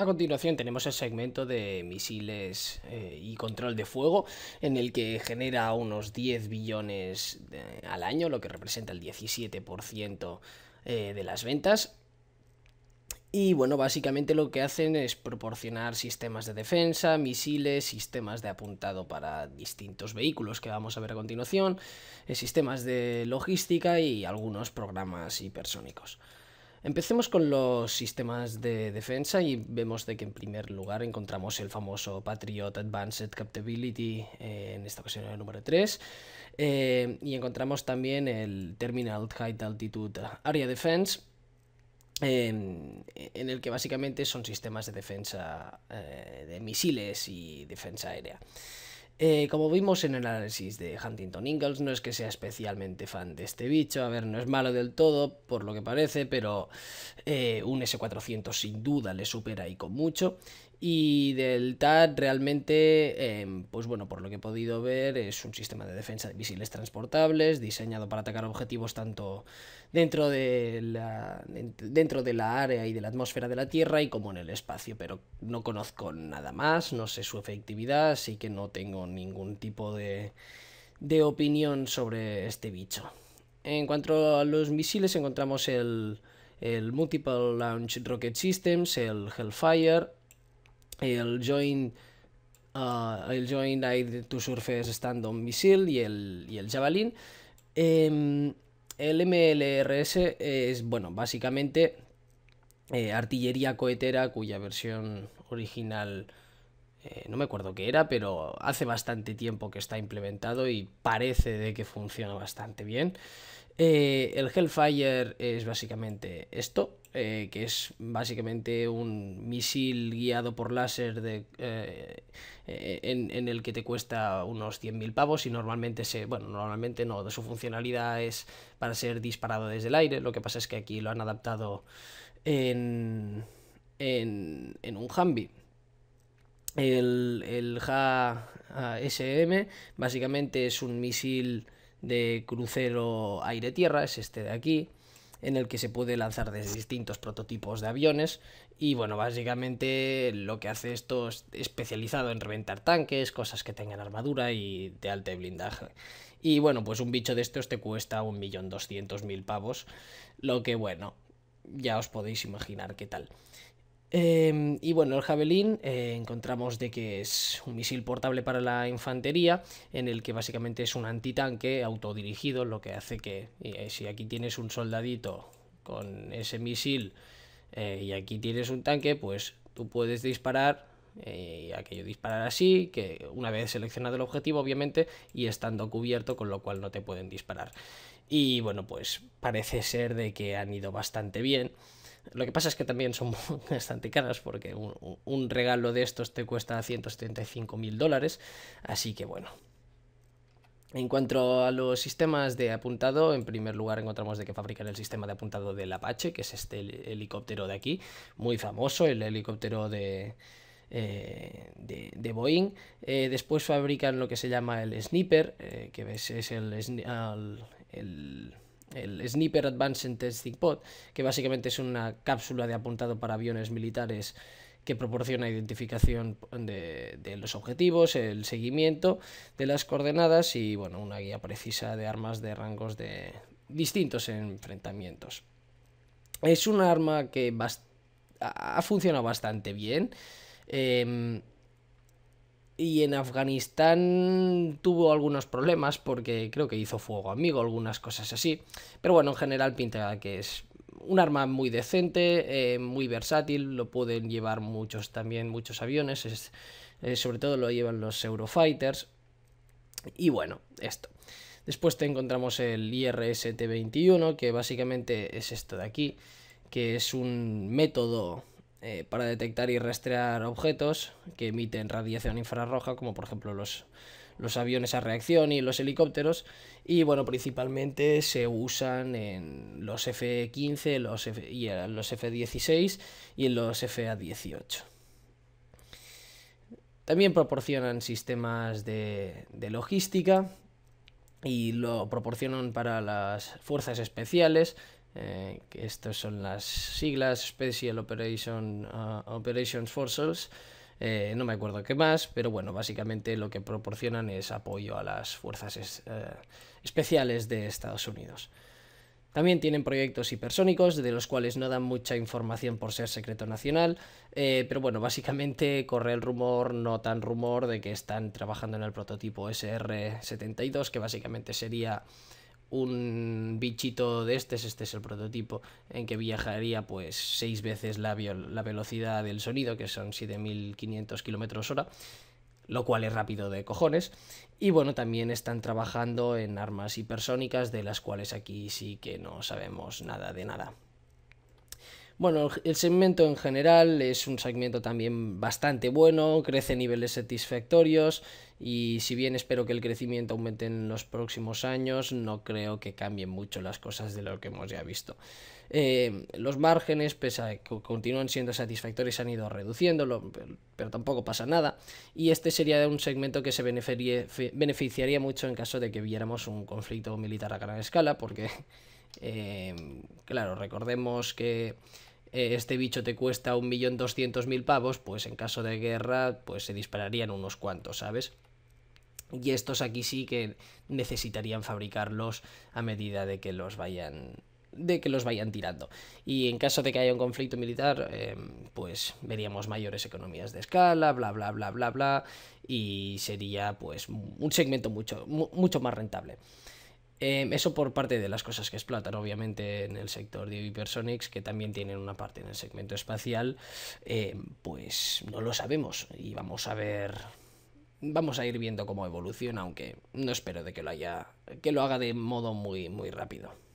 A continuación tenemos el segmento de misiles eh, y control de fuego, en el que genera unos 10 billones al año, lo que representa el 17% eh, de las ventas. Y bueno, básicamente lo que hacen es proporcionar sistemas de defensa, misiles, sistemas de apuntado para distintos vehículos que vamos a ver a continuación, eh, sistemas de logística y algunos programas hipersónicos. Empecemos con los sistemas de defensa y vemos que en primer lugar encontramos el famoso Patriot Advanced Captability eh, en esta ocasión el número 3 eh, y encontramos también el Terminal Height Altitude Area Defense em, en, el que básicamente son sistemas de defensa eh, de misiles y defensa aérea. Eh, como vimos en el análisis de Huntington Ingalls, no es que sea especialmente fan de este bicho, a ver, no es malo del todo, por lo que parece, pero eh, un S400 sin duda le supera y con mucho, y del TAT realmente, em, pues bueno, por lo que he podido ver, es un sistema de defensa de misiles transportables diseñado para atacar objetivos tanto dentro de la, dentro de área y de la atmósfera de la Tierra y como en el espacio, pero no conozco nada más, no sé su efectividad, así que no tengo ningún tipo de, de opinión sobre este bicho. En cuanto a los misiles, encontramos el, el Multiple Launch Rocket Systems, el Hellfire, el joint, uh, el to Surface Stand-on Missile y el, y el Javelin. Em, el MLRS es, bueno, básicamente eh, artillería cohetera cuya versión original eh, no me acuerdo qué era, pero hace bastante tiempo que está implementado y parece de que funciona bastante bien. Eh, el Hellfire es básicamente esto, eh, que es básicamente un misil guiado por láser de, eh, eh, en, el que te cuesta unos 100.000 pavos y normalmente se, bueno, normalmente no, de su funcionalidad es para ser disparado desde el aire, lo que pasa es que aquí lo han adaptado en, un Humvee. El, el HSM básicamente es un misil de crucero aire-tierra, es este de aquí, en el que se puede lanzar desde distintos prototipos de aviones y bueno, básicamente lo que hace esto es especializado en reventar tanques, cosas que tengan armadura y de alto blindaje. Y bueno, pues un bicho de estos te cuesta 1.200.000 pavos, lo que bueno, ya os podéis imaginar qué tal. Em, y bueno, el Javelin eh, encontramos de que es un misil portable para la infantería, en el que básicamente es un antitanque autodirigido, lo que hace que eh, si aquí tienes un soldadito con ese misil eh, y aquí tienes un tanque, pues tú puedes disparar y aquello disparar así, que una vez seleccionado el objetivo obviamente y estando cubierto, con lo cual no te pueden disparar. Y bueno, pues parece ser de que han ido bastante bien. Lo que pasa es que también son bastante caras porque un, regalo de estos te cuesta 175.000 dólares, así que bueno. En cuanto a los sistemas de apuntado, en primer lugar encontramos de que fabrican el sistema de apuntado del Apache, que es este helicóptero de aquí, muy famoso, el helicóptero de, eh, de, Boeing. Eh, después fabrican lo que se llama el Sniper, eh, que es, es el el Sniper Advanced Testing Pod, que básicamente es una cápsula de apuntado para aviones militares que proporciona identificación de, los objetivos, el seguimiento de las coordenadas y bueno, una guía precisa de armas de rangos de distintos enfrentamientos. Es un arma que ha funcionado bastante bien. Em, y en Afganistán tuvo algunos problemas porque creo que hizo fuego amigo, algunas cosas así. Pero bueno, en general pinta que es un arma muy decente, eh, muy versátil, lo pueden llevar muchos también, muchos aviones, es, eh, sobre todo lo llevan los Eurofighters. Y bueno, esto. Después te encontramos el IRST-21, que básicamente es esto de aquí, que es un método eh, para detectar y rastrear objetos que emiten radiación infrarroja, como por ejemplo los, aviones a reacción y los helicópteros. Y bueno, principalmente se usan en los F-15 los F y eh, los F-16 y en los F-18. También proporcionan sistemas de logística y lo proporcionan para las fuerzas especiales, que eh, estas son las siglas Special Operation, uh, Operations Forces. Eh, no me acuerdo qué más, pero bueno, básicamente lo que proporcionan es apoyo a las fuerzas eh, especiales de Estados Unidos. También tienen proyectos hipersónicos, de los cuales no dan mucha información por ser secreto nacional, pero bueno, básicamente corre el rumor, no tan rumor, de que están trabajando en el prototipo SR-72, que básicamente sería un bichito de estos, este es el prototipo, en que viajaría pues seis veces la, la velocidad del sonido, que son 7500 kilómetros hora, lo cual es rápido de cojones. Y bueno, también están trabajando en armas hipersónicas, de las cuales aquí sí que no sabemos nada de nada. Bueno, el segmento en general es un segmento también bastante bueno, crece niveles satisfactorios y si bien espero que el crecimiento aumente en los próximos años, no creo que cambien mucho las cosas de lo que hemos ya visto. Eh, los márgenes, pese a que continúan siendo satisfactorios, han ido reduciéndolo, pero tampoco pasa nada. Y este sería un segmento que se beneficiaría mucho en caso de que viéramos un conflicto militar a gran escala, porque, eh, claro, recordemos que eh, este bicho te cuesta 1.200.000 pavos, pues en caso de guerra, pues se dispararían unos cuantos, ¿sabes? Y estos aquí sí que necesitarían fabricarlos a medida de que los vayan de que los vayan tirando. Y en caso de que haya un conflicto militar, em, pues veríamos mayores economías de escala, bla, bla, bla, bla, bla, y sería pues un segmento mucho, mucho más rentable. Em, eso por parte de las cosas que explotan, obviamente, en el sector de Hypersonics, que también tienen una parte en el segmento espacial, em, pues no lo sabemos y vamos a ver. Vamos a ir viendo cómo evoluciona, aunque no espero de que lo haya. que lo haga de modo muy, muy rápido.